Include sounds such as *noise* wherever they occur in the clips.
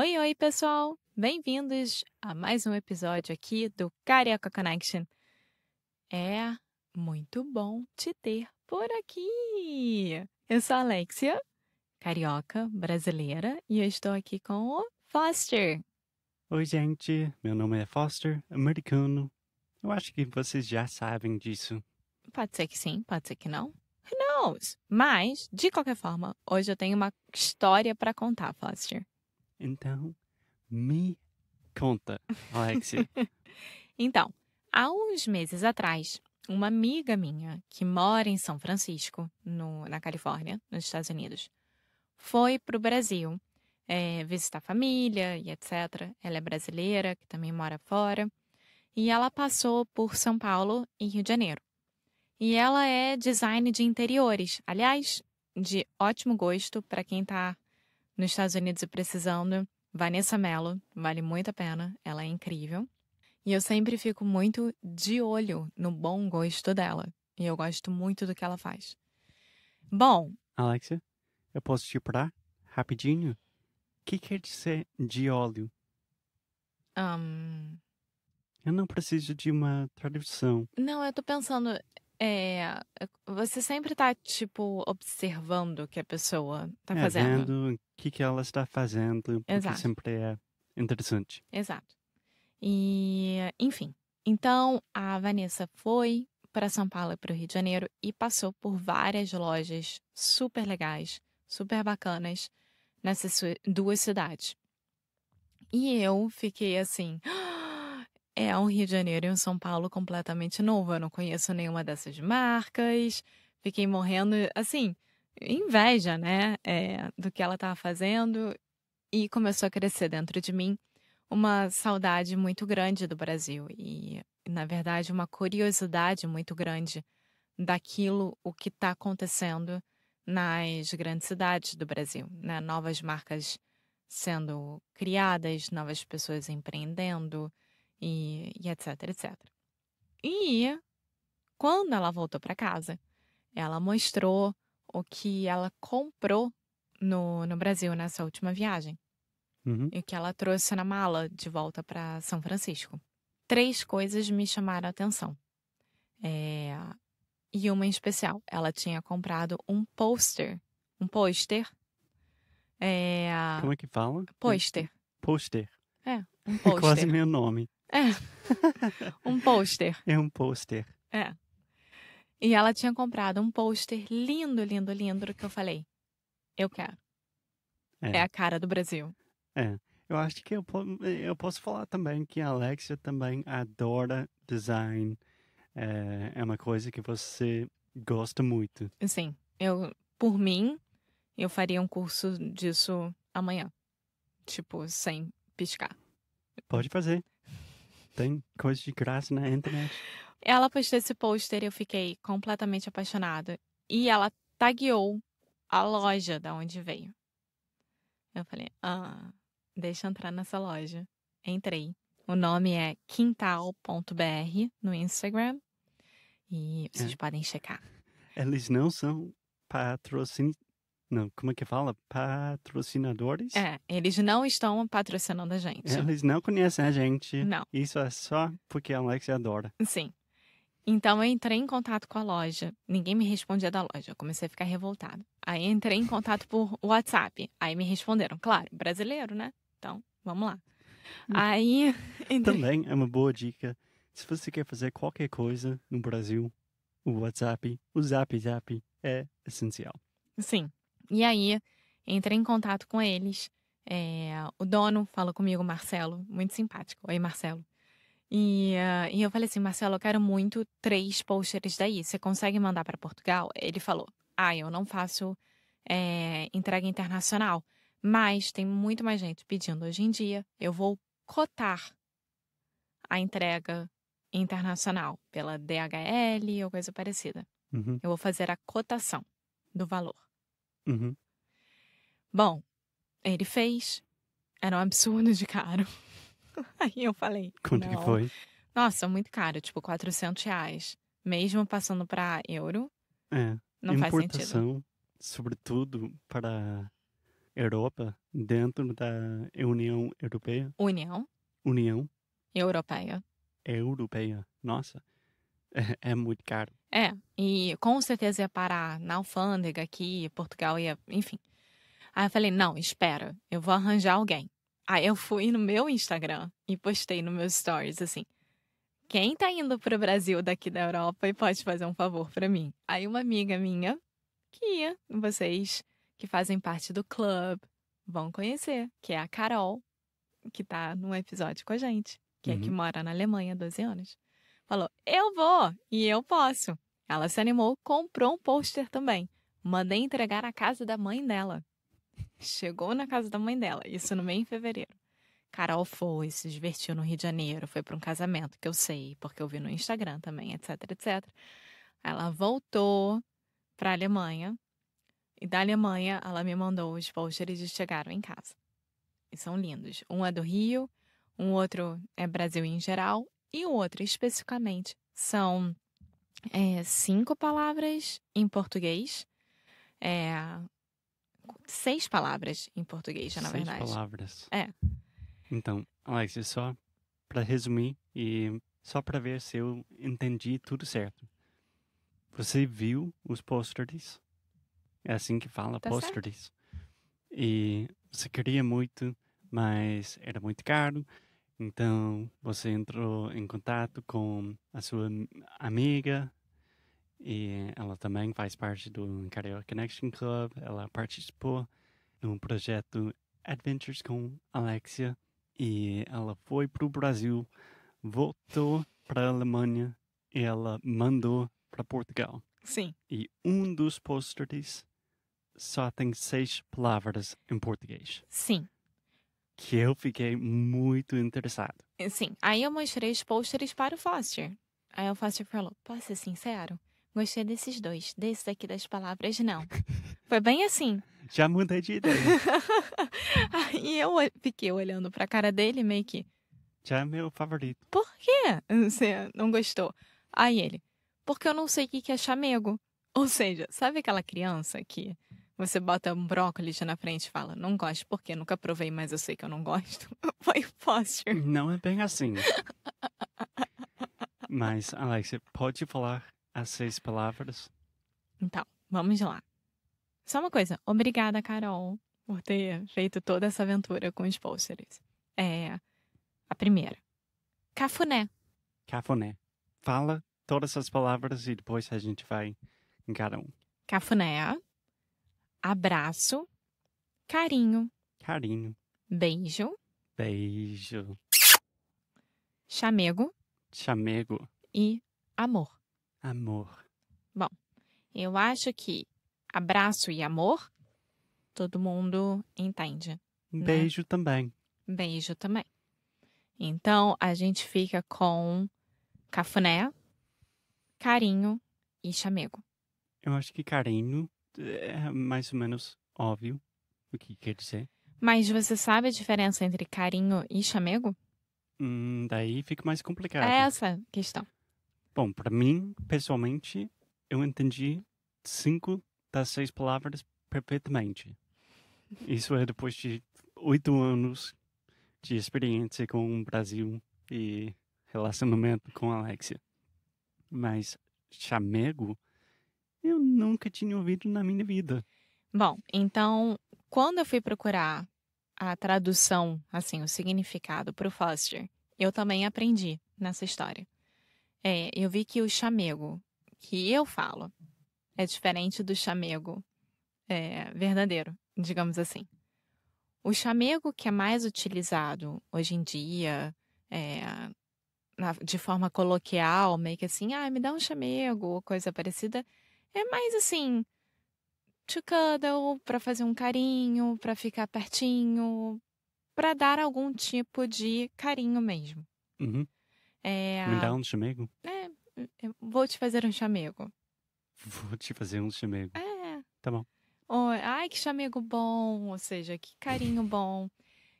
Oi, oi, pessoal! Bem-vindos a mais um episódio aqui do Carioca Connection. É muito bom te ter por aqui! Eu sou a Alexia, carioca brasileira, e eu estou aqui com o Foster. Oi, gente! Meu nome é Foster, americano. Eu acho que vocês já sabem disso. Pode ser que sim, pode ser que não. Who knows? Mas, de qualquer forma, hoje eu tenho uma história para contar, Foster. Então, me conta, Alexia. *laughs* então, há uns meses atrás, uma amiga minha que mora em São Francisco, no, na Califórnia, nos Estados Unidos, foi para o Brasil é, visitar a família e etc. Ela é brasileira, que também mora fora, e ela passou por São Paulo e Rio de Janeiro. E ela é design de interiores, aliás, de ótimo gosto para quem está nos Estados Unidos e precisando, Vanessa Mello, vale muito a pena, ela é incrível. E eu sempre fico muito de olho no bom gosto dela. E eu gosto muito do que ela faz. Bom. Alexia, eu posso te parar rapidinho? O que quer dizer de olho Um... Eu não preciso de uma tradução. Não, eu tô pensando. É, você sempre tá, tipo, observando o que a pessoa tá é, fazendo. o que, que ela está fazendo, Exato. porque sempre é interessante. Exato. E, enfim. Então, a Vanessa foi para São Paulo e para o Rio de Janeiro e passou por várias lojas super legais, super bacanas nessas duas cidades. E eu fiquei assim, é um Rio de Janeiro e um São Paulo completamente novo. Eu não conheço nenhuma dessas marcas. Fiquei morrendo, assim, inveja, né? É, do que ela estava fazendo. E começou a crescer dentro de mim uma saudade muito grande do Brasil. E, na verdade, uma curiosidade muito grande daquilo o que está acontecendo nas grandes cidades do Brasil, né? Novas marcas sendo criadas, novas pessoas empreendendo, e, e etc, etc. E quando ela voltou para casa, ela mostrou o que ela comprou no, no Brasil nessa última viagem. Uhum. E o que ela trouxe na mala de volta para São Francisco. Três coisas me chamaram a atenção. É, e uma em especial. Ela tinha comprado um pôster. Um pôster. É, Como é que fala? Pôster. Pôster. É, um *laughs* é pôster. Quase meu nome. É. Um pôster. é um pôster. É. E ela tinha comprado um pôster lindo, lindo, lindo que eu falei: eu quero. É. é, a cara do Brasil. É. Eu acho que eu, eu posso falar também que a Alexia também adora design. É, é uma coisa que você gosta muito. Sim. Eu, por mim, eu faria um curso disso amanhã. Tipo, sem piscar. Pode fazer tem coisa de graça na internet. Ela postou esse pôster e eu fiquei completamente apaixonada. E ela tagueou a loja da onde veio. Eu falei, ah, deixa eu entrar nessa loja. Entrei. O nome é quintal.br no Instagram. E vocês é. podem checar. Eles não são patrocin... Não, como é que fala? Patrocinadores? É, eles não estão patrocinando a gente. Eles não conhecem a gente. Não. Isso é só porque a Alexia adora. Sim. Então eu entrei em contato com a loja. Ninguém me respondia da loja. Eu comecei a ficar revoltado. Aí entrei em contato por WhatsApp. Aí me responderam, claro, brasileiro, né? Então, vamos lá. Hum. Aí. *laughs* Entrei... Também é uma boa dica. Se você quer fazer qualquer coisa no Brasil, o WhatsApp, o Zap Zap é essencial. Sim. E aí, entrei em contato com eles. É, o dono falou comigo, Marcelo, muito simpático. Oi, Marcelo. E, uh, e eu falei assim, Marcelo, eu quero muito três posters daí. Você consegue mandar para Portugal? Ele falou, ah, eu não faço é, entrega internacional. Mas tem muito mais gente pedindo hoje em dia. Eu vou cotar a entrega internacional pela DHL ou coisa parecida. Uhum. Eu vou fazer a cotação do valor. Uhum. Bom, ele fez. Era um absurdo de caro. *laughs* Aí eu falei. Quanto não. que foi? Nossa, muito caro, tipo 400 reais. Mesmo passando para euro. É. Não faz sentido. Sobretudo para Europa, dentro da União Europeia. União. União. Europeia. É europeia. Nossa, *laughs* é, é muito caro. É, e com certeza ia parar na alfândega aqui, Portugal ia, enfim. Aí eu falei, não, espera, eu vou arranjar alguém. Aí eu fui no meu Instagram e postei no meus stories assim: quem tá indo pro Brasil daqui da Europa e pode fazer um favor para mim? Aí uma amiga minha, que ia, vocês que fazem parte do club vão conhecer, que é a Carol, que tá num episódio com a gente, que uhum. é que uhum. mora na Alemanha há 12 anos falou: Eu vou e eu posso. Ela se animou, comprou um pôster também. Mandei entregar a casa da mãe dela. Chegou na casa da mãe dela, isso no meio de fevereiro. Carol foi, se divertiu no Rio de Janeiro, foi para um casamento, que eu sei, porque eu vi no Instagram também, etc, etc. Ela voltou para a Alemanha e da Alemanha ela me mandou os pôsteres e chegaram em casa. E são lindos. Um é do Rio, um outro é Brasil em geral e o outro, especificamente, são é, cinco palavras em português, é, seis palavras em português, já, na seis verdade. Seis palavras. É. Então, Alex, só para resumir e só para ver se eu entendi tudo certo. Você viu os posters? É assim que fala, tá posters. E você queria muito, mas era muito caro então, você entrou em contato com a sua amiga e ela também faz parte do Carioca Connection Club. Ela participou no projeto Adventures com Alexia e ela foi para o Brasil, voltou para a Alemanha e ela mandou para Portugal. Sim. E um dos posters só tem seis palavras em português. Sim que eu fiquei muito interessado. Sim, aí eu mostrei os pôsteres para o Foster. Aí o Foster falou: Posso ser sincero? Gostei desses dois, desse daqui das palavras, não. *laughs* Foi bem assim. Já muda de ideia. *laughs* aí eu fiquei olhando para a cara dele, meio que. Já é meu favorito. Por quê? Você não gostou? Aí ele: Porque eu não sei o que é chamego. Ou seja, sabe aquela criança que você bota um brócolis na frente e fala, não gosto, porque nunca provei, mas eu sei que eu não gosto. Foi o Foster. Não é bem assim. mas, Alex, pode falar as seis palavras? Então, vamos lá. Só uma coisa, obrigada, Carol, por ter feito toda essa aventura com os posters. É. A primeira. Cafuné. Cafuné. Fala todas as palavras e depois a gente vai em cada um. Cafuné abraço, carinho. Carinho. Beijo. Beijo. Chamego. Chamego. E amor. Amor. Bom, eu acho que abraço e amor todo mundo entende. Né? Beijo né? também. Beijo também. Então a gente fica com cafuné, carinho e chamego. Eu acho que carinho é mais ou menos óbvio o que quer dizer. Mas você sabe a diferença entre carinho e chamego? Hum, daí fica mais complicado. É essa a questão. Bom, para mim, pessoalmente, eu entendi cinco das seis palavras perfeitamente. Isso é depois de oito anos de experiência com o Brasil e relacionamento com a Alexia. Mas chamego eu nunca tinha ouvido na minha vida. Bom, então, quando eu fui procurar a tradução, assim, o significado para o Foster, eu também aprendi nessa história. É, eu vi que o chamego que eu falo é diferente do chamego é, verdadeiro, digamos assim. O chamego que é mais utilizado hoje em dia, é, na, de forma coloquial, meio que assim, ah, me dá um chamego, coisa parecida, é mais assim, to cuddle, para fazer um carinho, para ficar pertinho, para dar algum tipo de carinho mesmo. Uhum. É, Me dá um chamego? É, vou te fazer um chamego. Vou te fazer um chamego. É. Tá bom. Ou, ai, que chamego bom, ou seja, que carinho bom.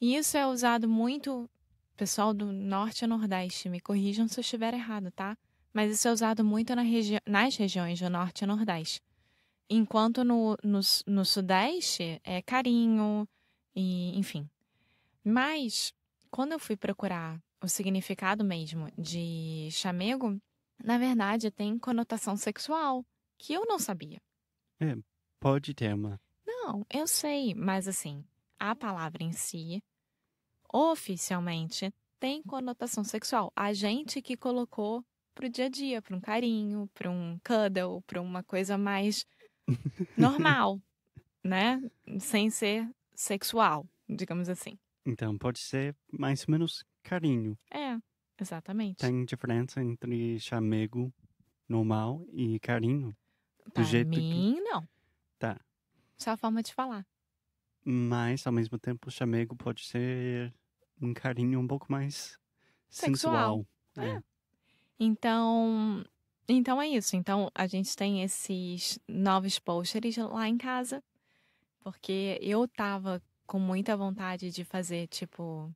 E isso é usado muito, pessoal do norte a nordeste, me corrijam se eu estiver errado, tá? mas isso é usado muito na regi nas regiões do Norte e Nordeste. Enquanto no, no, no Sudeste é carinho, e enfim. Mas, quando eu fui procurar o significado mesmo de chamego, na verdade tem conotação sexual, que eu não sabia. É, pode ter uma. Não, eu sei, mas assim, a palavra em si, oficialmente, tem conotação sexual. A gente que colocou pro dia a dia, para um carinho, para um cuddle, para uma coisa mais normal, *laughs* né? Sem ser sexual, digamos assim. Então pode ser mais ou menos carinho. É, exatamente. Tem diferença entre chamego normal e carinho? Do pra jeito mim, que... não. Tá. Só a forma de falar. Mas, ao mesmo tempo, chamego pode ser um carinho um pouco mais sensual. sensual. É. é. Então, então é isso. Então a gente tem esses novos posters lá em casa, porque eu tava com muita vontade de fazer tipo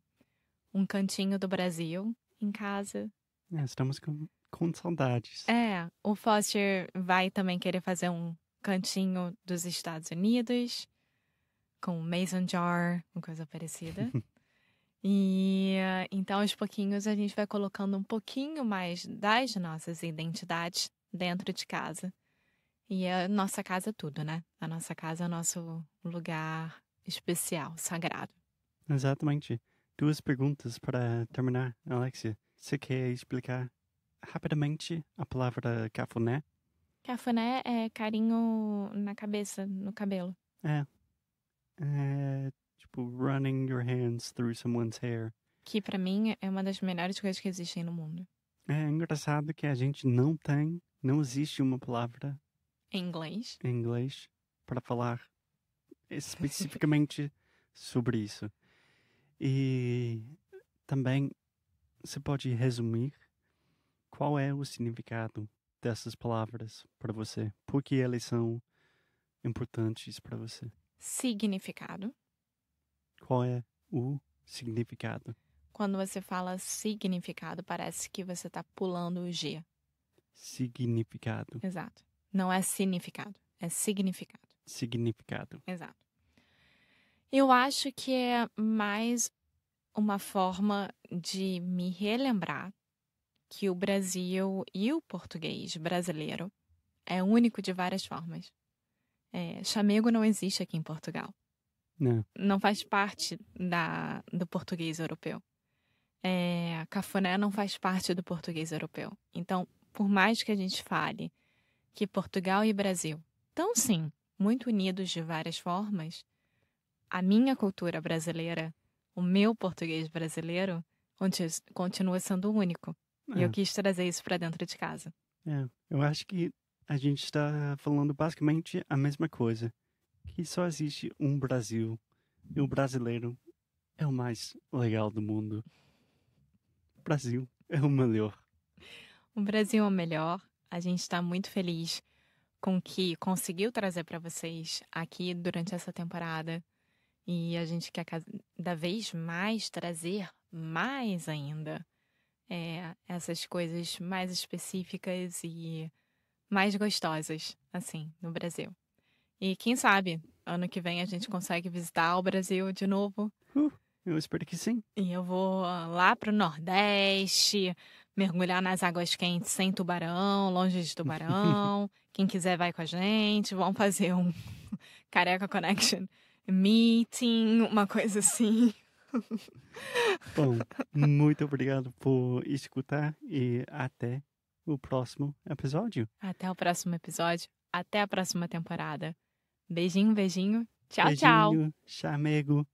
um cantinho do Brasil em casa. É, estamos com, com saudades. É, o Foster vai também querer fazer um cantinho dos Estados Unidos com mason jar, uma coisa parecida. *laughs* E eh, então, aos pouquinhos, a gente vai colocando um pouquinho mais das nossas identidades dentro de casa. E a nossa casa é tudo, né? A nossa casa é o nosso lugar especial, sagrado. Exatamente. Duas perguntas para terminar, Alexia. Você quer explicar rapidamente a palavra cafuné? Cafuné é carinho na cabeça, no cabelo. É. é Tipo, running your hands through someone's hair. Que para mim é uma das melhores coisas que existem no mundo. É engraçado que a gente não tem, não existe uma palavra em inglês, em inglês para falar especificamente *laughs* sobre isso. E também você pode resumir qual é o significado dessas palavras para você? Por que elas são importantes para você? Significado qual é o significado? Quando você fala significado, parece que você está pulando o G. Significado. Exato. Não é significado, é significado. Significado. Exato. Eu acho que é mais uma forma de me relembrar que o Brasil e o português brasileiro é único de várias formas. É, chamego não existe aqui em Portugal. Não, é. não faz parte da, do português europeu. É, cafuné não faz parte do português europeu. Então, por mais que a gente fale que Portugal e Brasil estão, sim, muito unidos de várias formas, a minha cultura brasileira, o meu português brasileiro, continua sendo único. É. E eu é. quis trazer isso para dentro de casa. É, eu acho que a gente está falando basicamente a mesma coisa que só existe um Brasil e o brasileiro é o mais legal do mundo. O Brasil é o melhor. O Brasil é o melhor. A gente está muito feliz com o que conseguiu trazer para vocês aqui durante essa temporada. E a gente quer cada vez mais trazer mais ainda é, essas coisas mais específicas e mais gostosas, assim, no Brasil. E quem sabe, ano que vem a gente consegue visitar o Brasil de novo. Uh, eu espero que sim. E eu vou ah, lá para o Nordeste, mergulhar nas águas quentes sem tubarão, longe de tubarão. *laughs* Quem quiser vai com a gente. Vamos fazer um *laughs* Careca Connection meeting, uma coisa assim. *laughs* Bom, muito obrigado por escutar e até o próximo episódio. Até o próximo episódio. Até a próxima temporada. Beijinho, beijinho. Tchau, beijinho, tchau. Chamego.